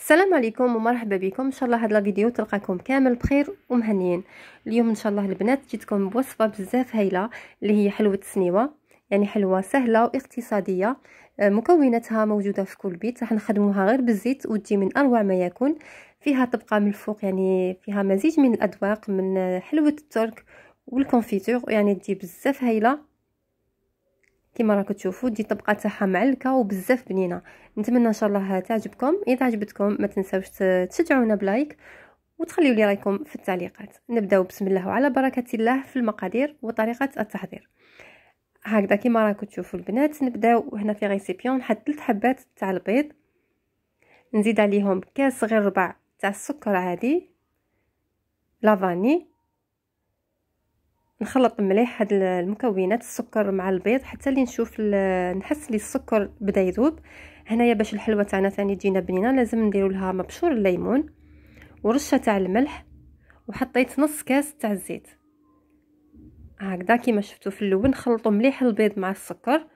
السلام عليكم ومرحبا بكم ان شاء الله هاد الفيديو تلقاكم كامل بخير ومهنيين اليوم ان شاء الله البنات جيتكم بوصفه بزاف هايله اللي هي حلوه السنيوه يعني حلوه سهله واقتصاديه آه، مكوناتها موجوده في كل بيت راح نخدموها غير بالزيت وتجي من اروع ما يكون فيها طبقه من الفوق يعني فيها مزيج من الاذواق من حلوه الترك والكونفيتور يعني تجي بزاف هايله كما راكم تشوفوا دي الطبقه تاعها معلكه وبزاف بنينه نتمنى ان شاء الله تعجبكم اذا عجبتكم ما تنساوش تشجعونا بلايك وتخليوا لي رايكم في التعليقات نبداو بسم الله وعلى بركه الله في المقادير وطريقه التحضير هكذا كما راكم تشوفوا البنات نبداو هنا في ريسيبيون نحط ثلاث حبات تاع البيض نزيد عليهم كاس غير ربع تاع السكر عادي لافاني نخلط مليح هاد المكونات السكر مع البيض حتى اللي نشوف نحس لي السكر بدا يذوب هنايا باش الحلوه تاعنا ثاني تجينا بنينه لازم نديروا لها مبشور الليمون ورشه تاع الملح وحطيت نص كاس تاع الزيت هكذا كيما شفتو في الاول نخلطو مليح البيض مع السكر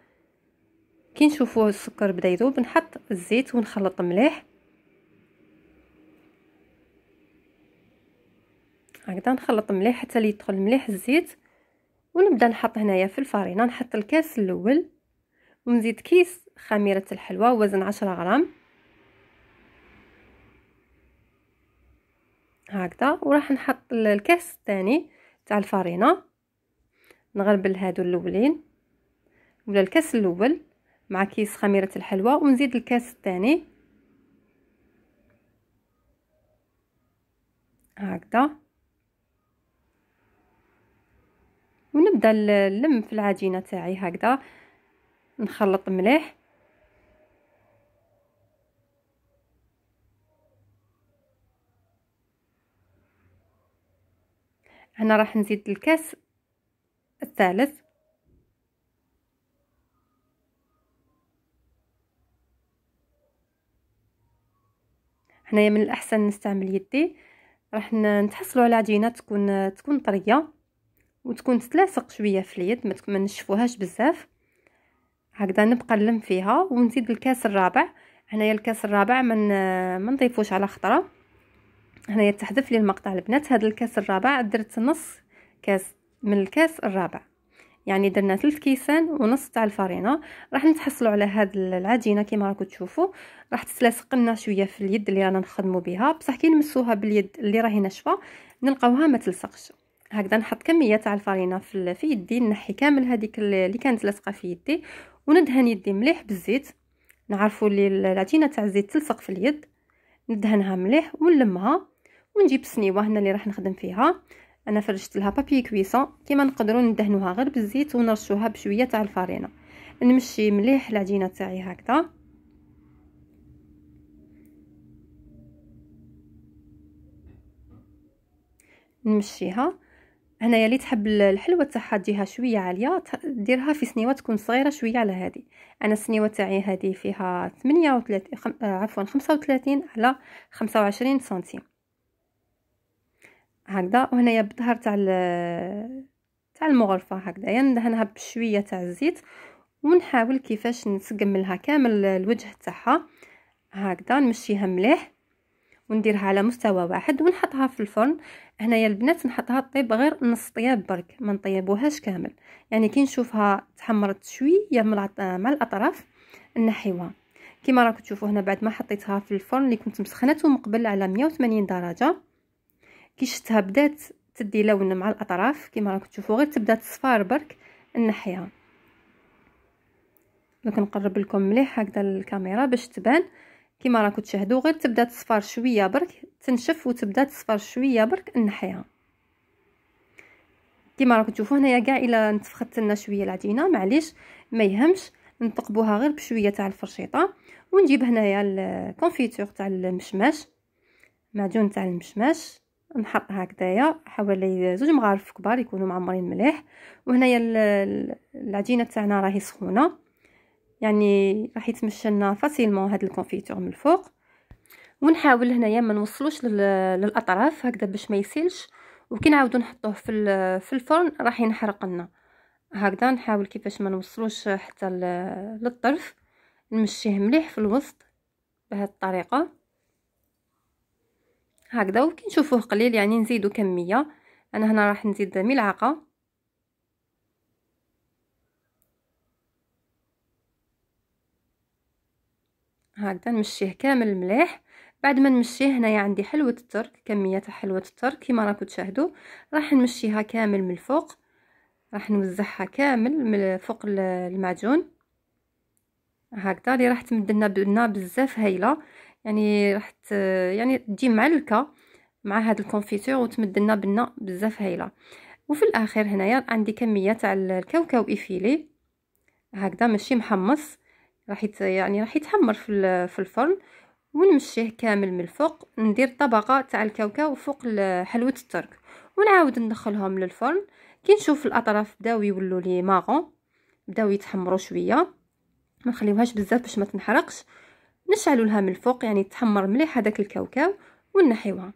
كي نشوفوا السكر بدا يذوب نحط الزيت ونخلط مليح هكذا نخلط مليح حتى لي يدخل مليح الزيت ونبدا نحط هنايا في الفرينه نحط الكاس الاول ونزيد كيس خميره الحلوى وزن عشرة غرام هكذا وراح نحط الكاس الثاني تاع الفرينه نغربل هادو الاولين ولا الكاس الاول مع كيس خميره الحلوى ونزيد الكاس الثاني هكذا نبدا نلم في العجينه تاعي هكذا نخلط مليح هنا راح نزيد الكاس الثالث هنايا من الاحسن نستعمل يدي راح نتحصلوا على عجينه تكون تكون طريه وتكون تتلاصق شويه في اليد ما نشفوهاش بزاف هكذا نبقى نلم فيها ونزيد الكاس الرابع هنايا الكاس الرابع من ما نضيفوش على خطره هنايا تحذف لي المقطع البنات هذا الكاس الرابع درت نص كاس من الكاس الرابع يعني درنا ثلث كيسان ونص تاع الفرينه راح نتحصلوا على هاد العجينه كما راكم تشوفوا راح تتلاصق لنا شويه في اليد اللي رانا نخدموا بها بصح كي نمسوها باليد اللي راهي ناشفه نلقاوها ما تلصقش هكذا نحط كميه تاع الفرينه في في يدي نحي كامل هذيك اللي كانت لاصقه في يدي وندهن يدي مليح بالزيت نعرفوا اللي العجينه تاع الزيت تلصق في اليد ندهنها مليح ونلمها ونجيب السنيوه هنا اللي راح نخدم فيها انا فرشت لها بابي كويسون كيما نقدروا ندهنوها غير بالزيت ونرشوها بشويه تاع الفرينه نمشي مليح العجينه تاعي هكذا نمشيها هنايا اللي تحب الحلوه تاعها تجيها شويه عاليه ديرها في سنيوه تكون صغيره شويه على هذه انا السنيوه تاعي هذه فيها 38 آه، عفوا 35 على 25 سنتيم هكذا وهنايا بالظهر تاع تاع المغرفه هكذايا يعني ندهنها بشويه تاع الزيت ونحاول كيفاش نسقم لها كامل الوجه تاعها هكذا نمشيها مليح ونديرها على مستوى واحد ونحطها في الفرن هنايا البنات نحطها طيب غير نص طياب برك ما نطيبوهاش كامل يعني كي نشوفها تحمرت شويه مع الاطراف نحيوها كما راكم تشوفوا هنا بعد ما حطيتها في الفرن اللي كنت مسخنته من قبل على 180 درجه كي شفتها بدات تدي لون مع الاطراف كما راكم تشوفوا غير تبدا تصفار برك نحيها دونك نقرب لكم مليح هكذا الكاميرا باش تبان كما راكم تشاهدوا غير تبدا تصفر شويه برك تنشف وتبدا تصفر شويه برك نحيها كما راكم تشوفوا هنايا كاع الا نتفخت لنا شويه العجينه معليش ما يهمش نطقبوها غير بشويه تاع الفرشيطه ونجيب هنايا الكونفيتور تاع المشماش معجون تاع المشماش نحط هكذايا حوالي زوج مغارف كبار يكونوا معمرين مليح وهنايا العجينه تاعنا راهي سخونه يعني راح يتمشى لنا فاسيلمون هاد الكونفيتور من الفوق ونحاول هنايا ما نوصلوش للاطراف هكذا باش ما يسيلش وكي نعاودو نحطوه في في الفرن راح ينحرق لنا هكذا نحاول كيفاش ما نوصلوش حتى للطرف نمشيه مليح في الوسط بهذه الطريقه هكذا وكي نشوفوه قليل يعني نزيدو كميه انا هنا راح نزيد ملعقه هكذا نمشيه كامل مليح بعد ما نمشيه هنايا عندي حلوه الترك كميه تاع حلوه الترك كما راكم تشاهدوا راح نمشيها كامل من الفوق راح نوزعها كامل من فوق المعجون هكذا اللي راح تمد لنا بزاف هايله يعني راح يعني تجي معلكه مع هاد الكونفيتور وتمد لنا بنا بزاف هايله وفي الاخير هنايا عندي كميه تاع الكاوكاو ايفيلي هكذا ماشي محمص راح يعني راح يتحمر في في الفرن ونمشيه كامل من الفوق ندير طبقه تاع الكاوكاو فوق حلوه الترك ونعاود ندخلهم للفرن كي نشوف الاطراف بداو يولوا لي ماغون بداو يتحمروا شويه ما نخليوهاش بزاف باش ما تنحرقش نشعلوا لها من الفوق يعني تحمر مليح هذاك الكاوكاو ونحيوها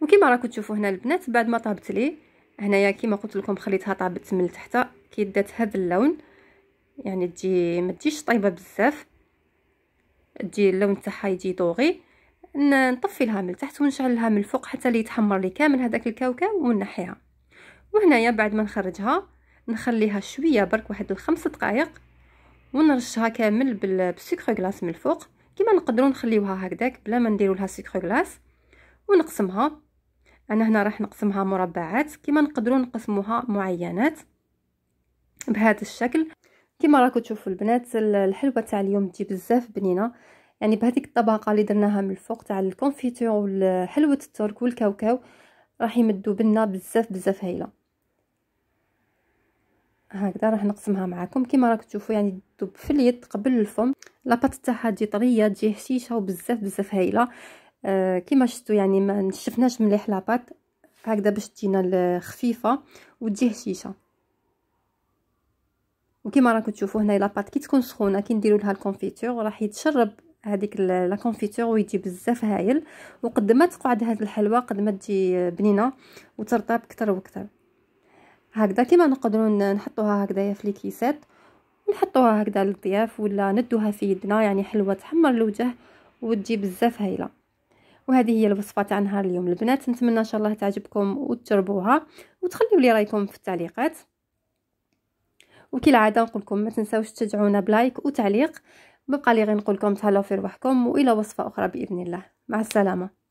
وكما راكم تشوفوا هنا البنات بعد ما طابت لي هنايا كيما قلت لكم خليتها طابت من تحت كي دات هذا اللون يعني تجي ما تجيش طايبه بزاف تجي اللون تاعها يجي طوغي نطفي لها من تحت ونشعلها من الفوق حتى اللي يتحمر لي كامل هذاك الكاوكاو ونحيها وهنايا بعد ما نخرجها نخليها شويه برك واحد الخمس دقائق ونرشها كامل بالسكر غلاس من الفوق كيما نقدروا نخليوها هكذاك بلا ما نديروا لها سكر غلاس ونقسمها انا هنا راح نقسمها مربعات كيما نقدروا نقسموها معينات بهذا الشكل كما راكم تشوفوا البنات الحلوه تاع اليوم تجي بزاف بنينه يعني بهذيك الطبقه اللي درناها من الفوق تاع الكونفيتور والحلوه الترك والكاوكاو راح يمدوا بنا بزاف بزاف هايله هكذا راح نقسمها معكم كما راكم تشوفوا يعني تذوب في اليد قبل الفم لاباط تاعها تجي طريه تجي هشيشه وبزاف بزاف هايله آه كما شفتوا يعني ما نشفناش مليح لاباط هكذا باش تجينا خفيفه وتجي هشيشه وكما راكم تشوفوا هنا لاباط كي تكون سخونه كي نديروا لها الكونفيتور راح يتشرب هذيك لا كونفيتور ويجي بزاف هايل وقد ما تقعد هاد الحلوه قد ما تجي بنينه وترطب كتر وكتر هكذا كما نقدروا نحطوها هكذايا في لي كيسات ونحطوها هكذا للضياف ولا ندوها في يدنا يعني حلوه تحمر الوجه وتجي بزاف هايله وهذه هي الوصفه تاع نهار اليوم البنات نتمنى ان شاء الله تعجبكم وتجربوها وتخليوا لي رايكم في التعليقات وكالعاده نقول لكم ما تنساوش تشجعونا بلايك وتعليق ببقى لي غير نقول لكم تهلاو في رواحكم والى وصفه اخرى باذن الله مع السلامه